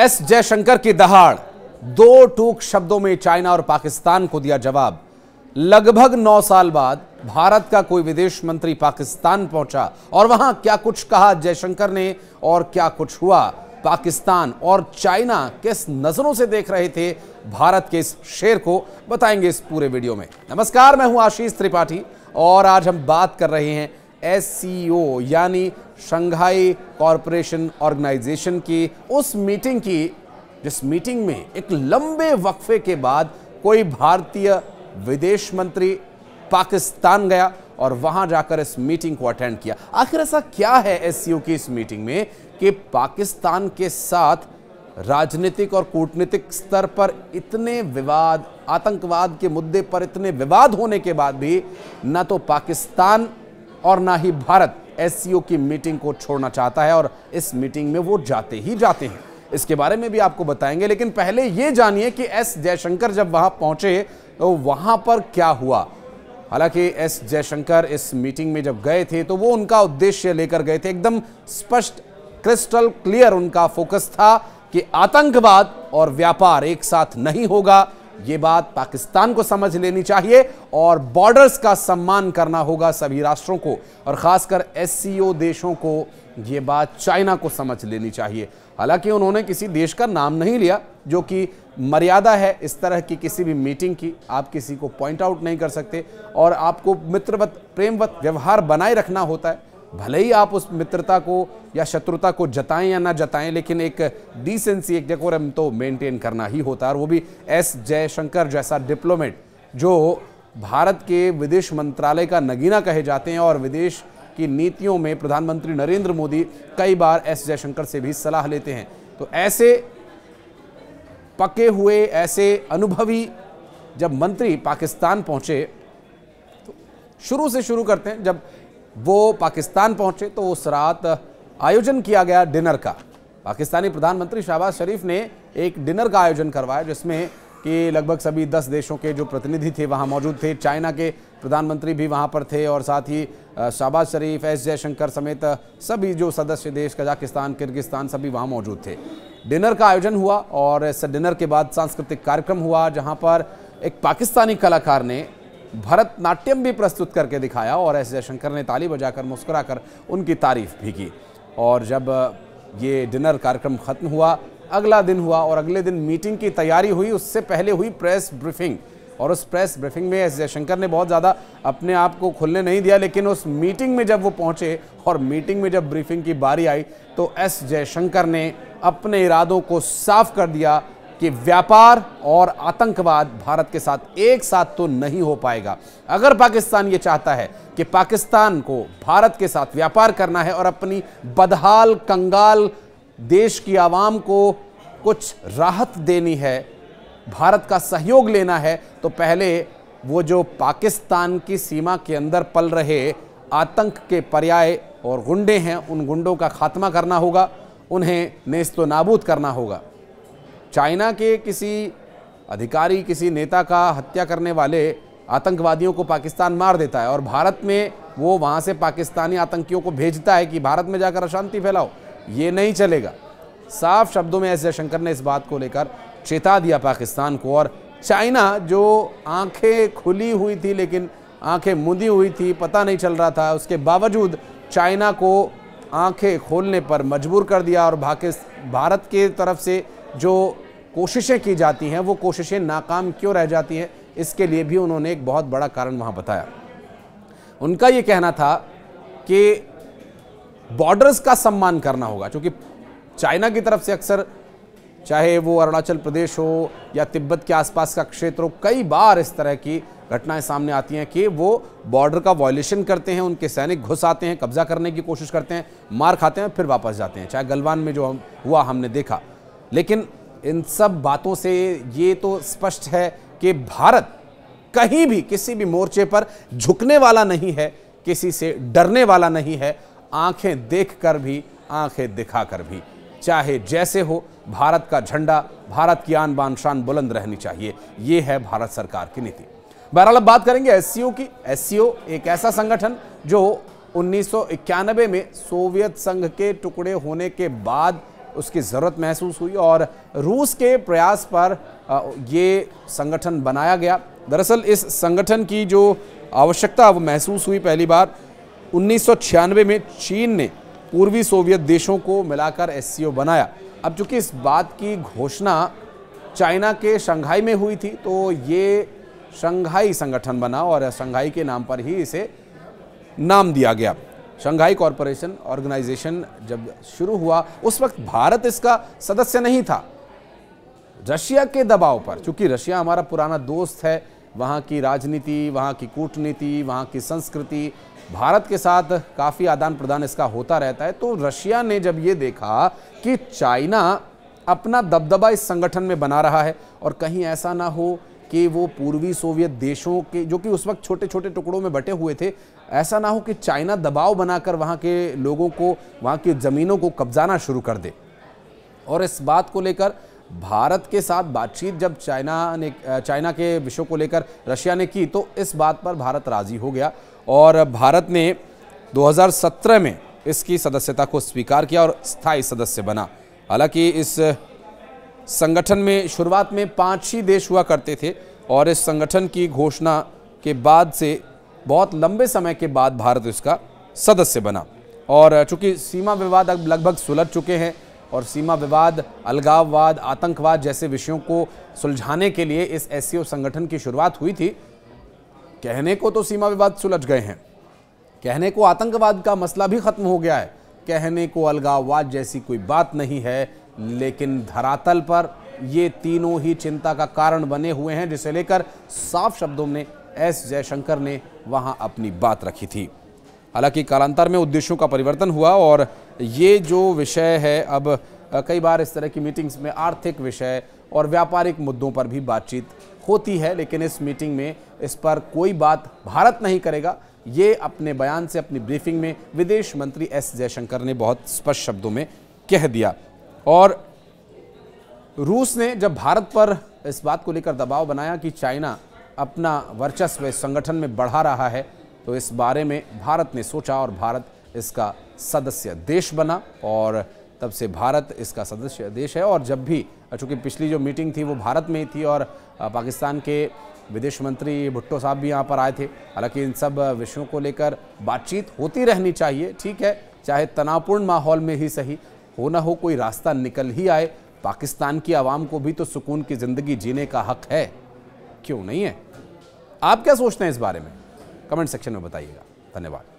S Jaishankar की दहाड़ दो टूक शब्दों में चाइना और पाकिस्तान को दिया जवाब लगभग नौ साल बाद भारत का कोई विदेश मंत्री पाकिस्तान पहुंचा और वहां क्या कुछ कहा जयशंकर ने और क्या कुछ हुआ पाकिस्तान और चाइना किस नजरों से देख रहे थे भारत के इस शेर को बताएंगे इस पूरे वीडियो में नमस्कार मैं हूं आशीष त्रिपाठी और आज हम बात कर रहे हैं एस यानी शंघाई कॉरपोरेशन ऑर्गेनाइजेशन की उस मीटिंग की जिस मीटिंग में एक लंबे वक्फे के बाद कोई भारतीय विदेश मंत्री पाकिस्तान गया और वहां जाकर इस मीटिंग को अटेंड किया आखिर ऐसा क्या है एस की इस मीटिंग में कि पाकिस्तान के साथ राजनीतिक और कूटनीतिक स्तर पर इतने विवाद आतंकवाद के मुद्दे पर इतने विवाद होने के बाद भी ना तो पाकिस्तान और ना ही भारत एससीओ की मीटिंग को छोड़ना चाहता है और इस मीटिंग में वो जाते ही जाते हैं इसके बारे में भी आपको बताएंगे लेकिन पहले ये जानिए कि एस जयशंकर जब वहां पहुंचे तो वहां पर क्या हुआ हालांकि एस जयशंकर इस मीटिंग में जब गए थे तो वो उनका उद्देश्य लेकर गए थे एकदम स्पष्ट क्रिस्टल क्लियर उनका फोकस था कि आतंकवाद और व्यापार एक साथ नहीं होगा ये बात पाकिस्तान को समझ लेनी चाहिए और बॉर्डर्स का सम्मान करना होगा सभी राष्ट्रों को और ख़ासकर एस देशों को ये बात चाइना को समझ लेनी चाहिए हालांकि उन्होंने किसी देश का नाम नहीं लिया जो कि मर्यादा है इस तरह की किसी भी मीटिंग की आप किसी को पॉइंट आउट नहीं कर सकते और आपको मित्रवत प्रेमवत व्यवहार बनाए रखना होता है भले ही आप उस मित्रता को या शत्रुता को जताएं या ना जताएं लेकिन एक डिसेंसी एक डेकोरम तो मेंटेन करना ही होता है और वो भी एस जयशंकर जैसा डिप्लोमेट जो भारत के विदेश मंत्रालय का नगीना कहे जाते हैं और विदेश की नीतियों में प्रधानमंत्री नरेंद्र मोदी कई बार एस जयशंकर से भी सलाह लेते हैं तो ऐसे पके हुए ऐसे अनुभवी जब मंत्री पाकिस्तान पहुंचे तो शुरू से शुरू करते हैं जब वो पाकिस्तान पहुंचे तो उस रात आयोजन किया गया डिनर का पाकिस्तानी प्रधानमंत्री शाहबाज शरीफ ने एक डिनर का आयोजन करवाया जिसमें कि लगभग सभी दस देशों के जो प्रतिनिधि थे वहाँ मौजूद थे चाइना के प्रधानमंत्री भी वहाँ पर थे और साथ ही शहबाज शरीफ एस जयशंकर समेत सभी जो सदस्य देश कजाकिस्तान किर्गिस्तान सभी वहाँ मौजूद थे डिनर का आयोजन हुआ और इस डिनर के बाद सांस्कृतिक कार्यक्रम हुआ जहाँ पर एक पाकिस्तानी कलाकार ने भरतनाट्यम भी प्रस्तुत करके दिखाया और एस जयशंकर ने ताली बजाकर मुस्कुराकर उनकी तारीफ भी की और जब ये डिनर कार्यक्रम ख़त्म हुआ अगला दिन हुआ और अगले दिन मीटिंग की तैयारी हुई उससे पहले हुई प्रेस ब्रीफिंग और उस प्रेस ब्रीफिंग में एस जयशंकर ने बहुत ज़्यादा अपने आप को खुलने नहीं दिया लेकिन उस मीटिंग में जब वो पहुँचे और मीटिंग में जब ब्रीफिंग की बारी आई तो एस जयशंकर ने अपने इरादों को साफ कर दिया कि व्यापार और आतंकवाद भारत के साथ एक साथ तो नहीं हो पाएगा अगर पाकिस्तान ये चाहता है कि पाकिस्तान को भारत के साथ व्यापार करना है और अपनी बदहाल कंगाल देश की आवाम को कुछ राहत देनी है भारत का सहयोग लेना है तो पहले वो जो पाकिस्तान की सीमा के अंदर पल रहे आतंक के पर्याय और गुंडे हैं उन गुंडों का खात्मा करना होगा उन्हें नेस्त नाबूद करना होगा चाइना के किसी अधिकारी किसी नेता का हत्या करने वाले आतंकवादियों को पाकिस्तान मार देता है और भारत में वो वहाँ से पाकिस्तानी आतंकियों को भेजता है कि भारत में जाकर अशांति फैलाओ ये नहीं चलेगा साफ शब्दों में एस जयशंकर ने इस बात को लेकर चेता दिया पाकिस्तान को और चाइना जो आंखें खुली हुई थी लेकिन आंखें मुदी हुई थी पता नहीं चल रहा था उसके बावजूद चाइना को आंखें खोलने पर मजबूर कर दिया और भारत के तरफ से जो कोशिशें की जाती हैं वो कोशिशें नाकाम क्यों रह जाती हैं इसके लिए भी उन्होंने एक बहुत बड़ा कारण वहाँ बताया उनका ये कहना था कि बॉर्डर्स का सम्मान करना होगा क्योंकि चाइना की तरफ से अक्सर चाहे वो अरुणाचल प्रदेश हो या तिब्बत के आसपास का क्षेत्र हो कई बार इस तरह की घटनाएं सामने आती हैं कि वो बॉर्डर का वॉयलेशन करते हैं उनके सैनिक घुस आते हैं कब्जा करने की कोशिश करते हैं मार खाते हैं फिर वापस जाते हैं चाहे गलवान में जो हम हुआ हमने देखा लेकिन इन सब बातों से ये तो स्पष्ट है कि भारत कहीं भी किसी भी मोर्चे पर झुकने वाला नहीं है किसी से डरने वाला नहीं है आंखें देख कर भी आंखें दिखा कर भी चाहे जैसे हो भारत का झंडा भारत की आन बान शान बुलंद रहनी चाहिए ये है भारत सरकार की नीति बहरहाल अब बात करेंगे एस की एस एक ऐसा संगठन जो उन्नीस में सोवियत संघ के टुकड़े होने के बाद उसकी ज़रूरत महसूस हुई और रूस के प्रयास पर ये संगठन बनाया गया दरअसल इस संगठन की जो आवश्यकता वो महसूस हुई पहली बार उन्नीस में चीन ने पूर्वी सोवियत देशों को मिलाकर एस बनाया अब चूंकि इस बात की घोषणा चाइना के शंघाई में हुई थी तो ये शंघाई संगठन बना और शंघाई के नाम पर ही इसे नाम दिया गया शंघाई कॉरपोरेशन ऑर्गेनाइजेशन जब शुरू हुआ उस वक्त भारत इसका सदस्य नहीं था रशिया के दबाव पर चूंकि रशिया हमारा पुराना दोस्त है वहाँ की राजनीति वहाँ की कूटनीति वहाँ की संस्कृति भारत के साथ काफ़ी आदान प्रदान इसका होता रहता है तो रशिया ने जब ये देखा कि चाइना अपना दबदबा इस संगठन में बना रहा है और कहीं ऐसा ना हो कि वो पूर्वी सोवियत देशों के जो कि उस वक्त छोटे छोटे टुकड़ों में बटे हुए थे ऐसा ना हो कि चाइना दबाव बनाकर वहाँ के लोगों को वहाँ की ज़मीनों को कब्जाना शुरू कर दे और इस बात को लेकर भारत के साथ बातचीत जब चाइना ने चाइना के विषयों को लेकर रशिया ने की तो इस बात पर भारत राज़ी हो गया और भारत ने 2017 में इसकी सदस्यता को स्वीकार किया और स्थायी सदस्य बना हालांकि इस संगठन में शुरुआत में पाँच ही देश हुआ करते थे और इस संगठन की घोषणा के बाद से बहुत लंबे समय के बाद भारत इसका सदस्य बना और चूंकि सीमा विवाद अब लगभग सुलझ चुके हैं और सीमा विवाद अलगाववाद आतंकवाद जैसे विषयों को सुलझाने के लिए इस एस संगठन की शुरुआत हुई थी कहने को तो सीमा विवाद सुलझ गए हैं कहने को आतंकवाद का मसला भी खत्म हो गया है कहने को अलगाववाद जैसी कोई बात नहीं है लेकिन धरातल पर ये तीनों ही चिंता का कारण बने हुए हैं जिसे लेकर साफ शब्दों में एस जयशंकर ने वहां अपनी बात रखी थी हालांकि कालांतर में उद्देश्यों का परिवर्तन हुआ और ये जो विषय है अब कई बार इस तरह की मीटिंग्स में आर्थिक विषय और व्यापारिक मुद्दों पर भी बातचीत होती है लेकिन इस मीटिंग में इस पर कोई बात भारत नहीं करेगा ये अपने बयान से अपनी ब्रीफिंग में विदेश मंत्री एस जयशंकर ने बहुत स्पष्ट शब्दों में कह दिया और रूस ने जब भारत पर इस बात को लेकर दबाव बनाया कि चाइना अपना वर्चस्व संगठन में बढ़ा रहा है तो इस बारे में भारत ने सोचा और भारत इसका सदस्य देश बना और तब से भारत इसका सदस्य देश है और जब भी चूँकि पिछली जो मीटिंग थी वो भारत में ही थी और पाकिस्तान के विदेश मंत्री भुट्टो साहब भी यहाँ पर आए थे हालांकि इन सब विषयों को लेकर बातचीत होती रहनी चाहिए ठीक है चाहे तनावपूर्ण माहौल में ही सही हो ना हो कोई रास्ता निकल ही आए पाकिस्तान की आवाम को भी तो सुकून की ज़िंदगी जीने का हक है क्यों नहीं है आप क्या सोचते हैं इस बारे में कमेंट सेक्शन में बताइएगा धन्यवाद